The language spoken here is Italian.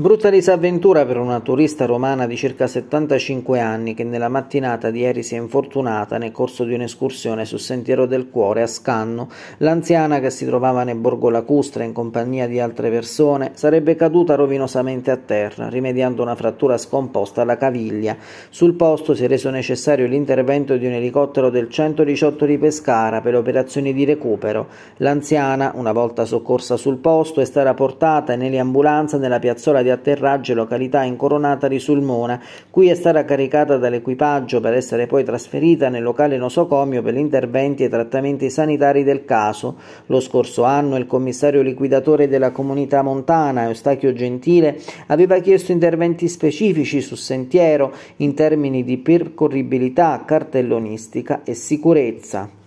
Brutta disavventura per una turista romana di circa 75 anni che nella mattinata di ieri si è infortunata nel corso di un'escursione sul Sentiero del Cuore a Scanno. L'anziana che si trovava nel Borgo lacustre in compagnia di altre persone sarebbe caduta rovinosamente a terra, rimediando una frattura scomposta alla caviglia. Sul posto si è reso necessario l'intervento di un elicottero del 118 di Pescara per operazioni di recupero. L'anziana, una volta soccorsa sul posto, è stata portata nell'ambulanza nella piazzola di di atterraggio e località incoronata di Sulmona, cui è stata caricata dall'equipaggio per essere poi trasferita nel locale nosocomio per gli interventi e trattamenti sanitari del caso. Lo scorso anno il commissario liquidatore della comunità montana, Eustachio Gentile, aveva chiesto interventi specifici su sentiero in termini di percorribilità, cartellonistica e sicurezza.